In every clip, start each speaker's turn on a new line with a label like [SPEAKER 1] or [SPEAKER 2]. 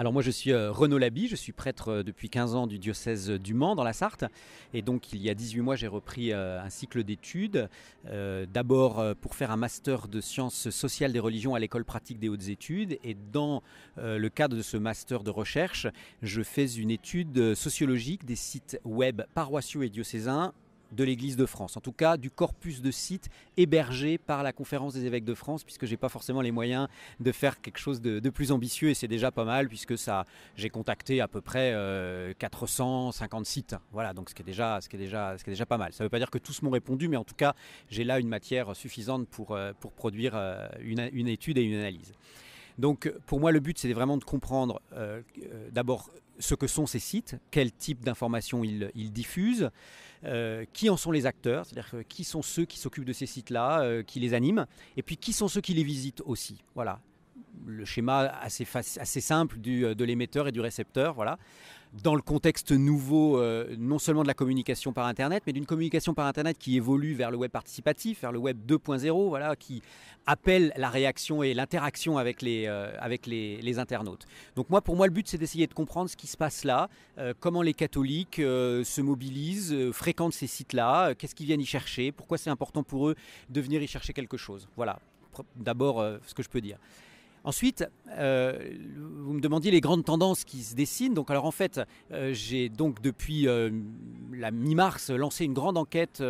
[SPEAKER 1] Alors moi je suis euh, Renaud Labi, je suis prêtre euh, depuis 15 ans du diocèse euh, du Mans dans la Sarthe et donc il y a 18 mois j'ai repris un cycle d'études, d'abord pour faire un master de sciences sociales des religions à l'école pratique des hautes études et dans le cadre de ce master de recherche je fais une étude sociologique des sites web paroissiaux et diocésains de l'Église de France, en tout cas du corpus de sites hébergés par la Conférence des évêques de France, puisque je n'ai pas forcément les moyens de faire quelque chose de, plus ambitieux et c'est déjà pas mal puisque ça, j'ai contacté à peu près 450 euh, sites, voilà donc ce qui est déjà, ce qui est déjà, ce qui est déjà pas mal. Ça ne veut pas dire que tous m'ont répondu, mais en tout cas j'ai là une matière suffisante pour euh, pour produire euh, une, une étude et une analyse. Donc pour moi, le but, c'est vraiment de comprendre euh, euh, d'abord ce que sont ces sites, quel type d'informations ils, diffusent, euh, qui en sont les acteurs, c'est-à-dire qui sont ceux qui s'occupent de ces sites-là, qui les animent, et puis qui sont ceux qui les visitent aussi. Voilà le schéma assez, assez simple du, euh, de l'émetteur et du récepteur. Voilà. Dans le contexte nouveau, euh, non seulement de la communication par Internet, mais d'une communication par Internet qui évolue vers le web participatif, vers le web 2.0, voilà, qui appelle la réaction et l'interaction avec, les, euh, avec les, les, internautes. Donc moi, pour moi, le but, c'est d'essayer de comprendre ce qui se passe là, comment les catholiques se mobilisent, fréquentent ces sites-là, qu'est-ce qu'ils viennent y chercher, pourquoi c'est important pour eux de venir y chercher quelque chose. Voilà, d'abord ce que je peux dire. Ensuite, euh, vous me demandiez les grandes tendances qui se dessinent. Donc, alors en fait, euh, j'ai donc depuis euh, la mi-mars lancé une grande enquête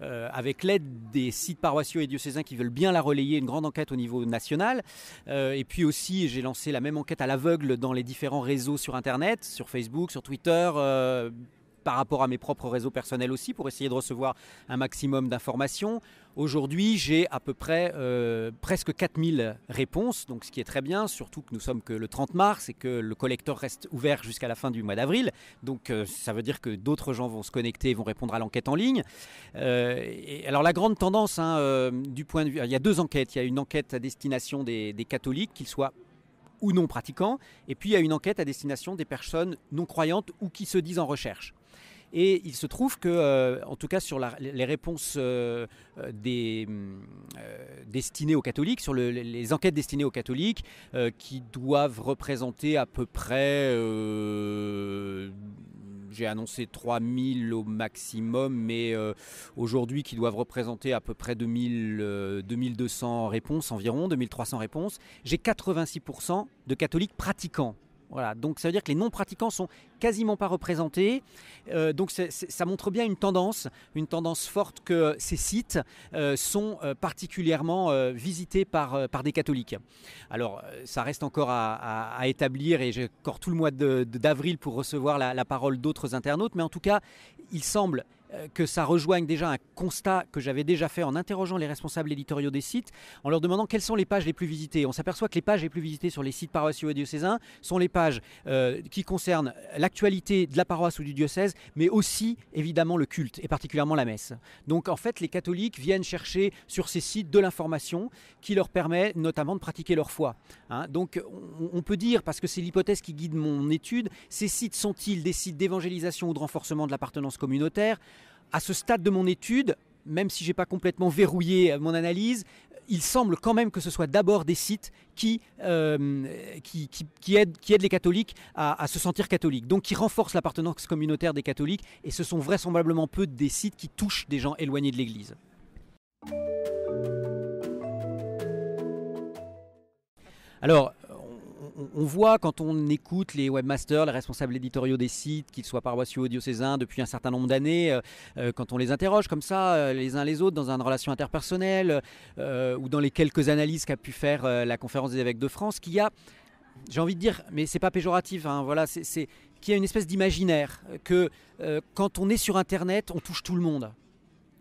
[SPEAKER 1] avec l'aide des sites paroissiaux et diocésains qui veulent bien la relayer, une grande enquête au niveau national. et puis aussi, j'ai lancé la même enquête à l'aveugle dans les différents réseaux sur Internet, sur Facebook, sur Twitter par rapport à mes propres réseaux personnels aussi pour essayer de recevoir un maximum d'informations. Aujourd'hui, j'ai à peu près euh, presque 4000 réponses, donc ce qui est très bien, surtout que nous sommes que le 30 mars et que le collecteur reste ouvert jusqu'à la fin du mois d'avril. Donc euh, ça veut dire que d'autres gens vont se connecter et vont répondre à l'enquête en ligne. Euh, et alors la grande tendance, hein, du point de vue, il y a deux enquêtes. Il y a une enquête à destination des, des catholiques, qu'ils soient ou non pratiquants, et puis il y a une enquête à destination des personnes non croyantes ou qui se disent en recherche. Et il se trouve que, euh, en tout cas sur les réponses euh, euh, des, hum, destinées aux catholiques, sur les enquêtes destinées aux catholiques, qui doivent représenter à peu près j'ai annoncé 3000 au maximum, mais aujourd'hui qui doivent représenter à peu près 2000, 2200 réponses environ, 2300 réponses. J'ai 86% de catholiques pratiquants voilà, donc ça veut dire que les non-pratiquants sont quasiment pas représentés. Euh, donc ça montre bien une tendance, une tendance forte que ces sites euh, sont euh, particulièrement visités par, par des catholiques. Alors ça reste encore à, établir et j'ai encore tout le mois d'avril pour recevoir la parole d'autres internautes, mais en tout cas, il semble euh, que ça rejoigne déjà un constat que j'avais déjà fait en interrogeant les responsables éditoriaux des sites, en leur demandant quelles sont les pages les plus visitées. On s'aperçoit que les pages les plus visitées sur les sites paroissiaux et diocésains sont les pages euh, qui concernent l'actualité de la paroisse ou du diocèse, mais aussi évidemment le culte, et particulièrement la messe. Donc en fait, les catholiques viennent chercher sur ces sites de l'information qui leur permet notamment de pratiquer leur foi. Hein. Donc on peut dire, parce que c'est l'hypothèse qui guide mon étude, ces sites sont-ils des sites d'évangélisation ou de renforcement de l'appartenance communautaire à ce stade de mon étude, même si je n'ai pas complètement verrouillé euh, mon analyse, il semble quand même que ce soit d'abord des sites qui, euh, qui, aident, les catholiques à, se sentir catholiques, donc qui renforcent l'appartenance communautaire des catholiques, et ce sont vraisemblablement peu des sites qui touchent des gens éloignés de l'Église. Alors, on, voit quand on écoute les webmasters, les responsables éditoriaux des sites, qu'ils soient paroissiaux ou diocésains depuis un certain nombre d'années, euh, euh, quand on les interroge comme ça, euh, les uns les autres, dans une relation interpersonnelle, ou dans les quelques analyses qu'a pu faire la conférence des évêques de France, qu'il y a, j'ai envie de dire, mais c'est pas péjoratif, hein, voilà, c'est qu'il y a une espèce d'imaginaire que quand on est sur Internet, on touche tout le monde.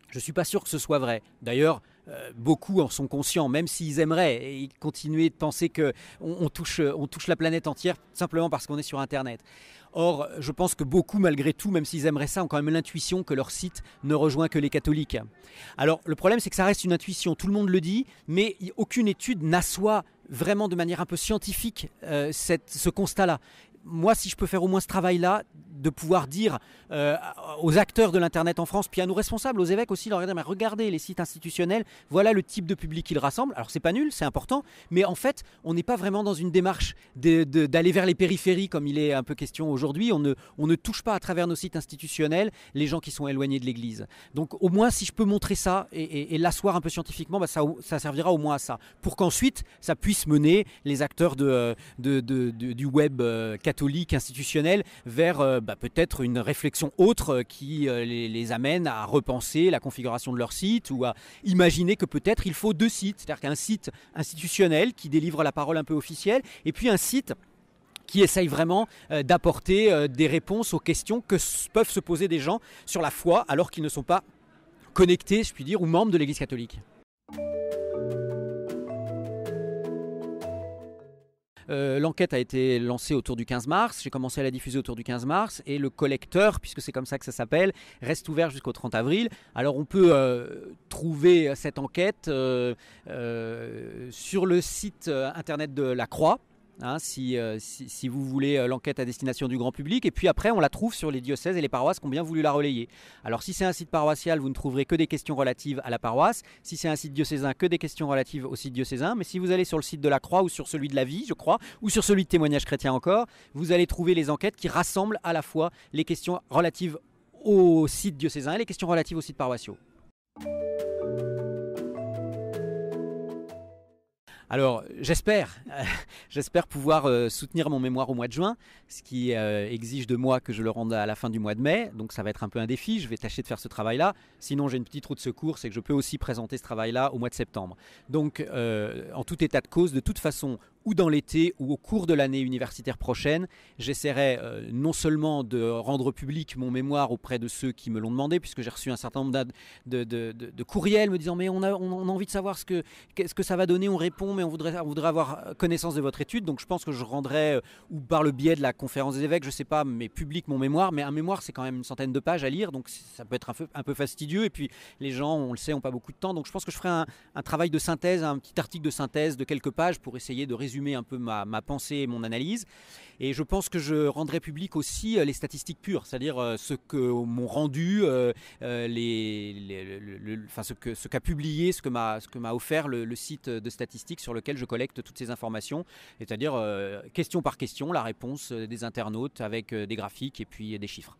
[SPEAKER 1] Je ne suis pas sûr que ce soit vrai. D'ailleurs, euh, beaucoup en sont conscients, même s'ils aimeraient continuer de penser qu'on on touche, on touche la planète entière simplement parce qu'on est sur Internet. Or, je pense que beaucoup, malgré tout, même s'ils aimeraient ça, ont quand même l'intuition que leur site ne rejoint que les catholiques. Alors, le problème, c'est que ça reste une intuition, tout le monde le dit, mais aucune étude n'assoit vraiment de manière un peu scientifique euh, cette, ce constat-là. Moi, si je peux faire au moins ce travail-là, de pouvoir dire euh, aux acteurs de l'Internet en France, puis à nos responsables, aux évêques aussi, leur dire, regardez les sites institutionnels, voilà le type de public qu'ils rassemblent. Alors c'est pas nul, c'est important, mais en fait, on n'est pas vraiment dans une démarche d'aller vers les périphéries comme il est un peu question aujourd'hui. On ne, on ne touche pas à travers nos sites institutionnels les gens qui sont éloignés de l'Église. Donc au moins, si je peux montrer ça et, l'asseoir un peu scientifiquement, bah, ça, ça servira au moins à ça. Pour qu'ensuite, ça puisse mener les acteurs de, euh, du web euh, catholique institutionnel vers... Bah, bah, peut-être une réflexion autre qui euh, les, les, amène à repenser la configuration de leur site ou à imaginer que peut-être il faut deux sites, c'est-à-dire qu'un site institutionnel qui délivre la parole un peu officielle et puis un site qui essaye vraiment euh, d'apporter euh, des réponses aux questions que peuvent se poser des gens sur la foi alors qu'ils ne sont pas connectés, je puis dire, ou membres de l'Église catholique. Euh, l'enquête a été lancée autour du 15 mars. J'ai commencé à la diffuser autour du 15 mars. Et le collecteur, puisque c'est comme ça que ça s'appelle, reste ouvert jusqu'au 30 avril. Alors on peut euh, trouver cette enquête euh, sur le site internet de la Croix. Hein, euh, si, si, vous voulez euh, l'enquête à destination du grand public. Et puis après, on la trouve sur les diocèses et les paroisses qui ont bien voulu la relayer. Alors si c'est un site paroissial, vous ne trouverez que des questions relatives à la paroisse. Si c'est un site diocésain, que des questions relatives au site diocésain. Mais si vous allez sur le site de la Croix ou sur celui de la Vie, je crois, ou sur celui de Témoignages chrétiens encore, vous allez trouver les enquêtes qui rassemblent à la fois les questions relatives au site diocésain et les questions relatives au site paroissial. Alors j'espère, j'espère pouvoir euh, soutenir mon mémoire au mois de juin, ce qui euh, exige de moi que je le rende à la fin du mois de mai. Donc ça va être un peu un défi. Je vais tâcher de faire ce travail-là. Sinon j'ai une petite roue de secours, c'est que je peux aussi présenter ce travail-là au mois de septembre. Donc euh, en tout état de cause, de toute façon, ou dans l'été ou au cours de l'année universitaire prochaine. J'essaierai euh, non seulement de rendre public mon mémoire auprès de ceux qui me l'ont demandé, puisque j'ai reçu un certain nombre de, de, courriels me disant mais on a, on a envie de savoir ce que, quest ce que ça va donner, on répond, mais on voudrait, on voudrait avoir euh, connaissance de votre étude. Donc je pense que je rendrai, euh, ou par le biais de la conférence des évêques, je sais pas, mais public mon mémoire. Mais un mémoire, c'est quand même une centaine de pages à lire, donc ça peut être un peu, un peu, fastidieux. Et puis les gens, on le sait, n'ont pas beaucoup de temps. Donc je pense que je ferai un, un travail de synthèse, un petit article de synthèse de quelques pages pour essayer de résumer résumer un peu ma, pensée et mon analyse. Et je pense que je rendrai public aussi euh, les statistiques pures, c'est-à-dire euh, ce que m'ont rendu, ce qu'a publié, ce que m'a offert le, site de statistiques sur lequel je collecte toutes ces informations, c'est-à-dire euh, question par question la réponse des internautes avec des graphiques et puis des chiffres.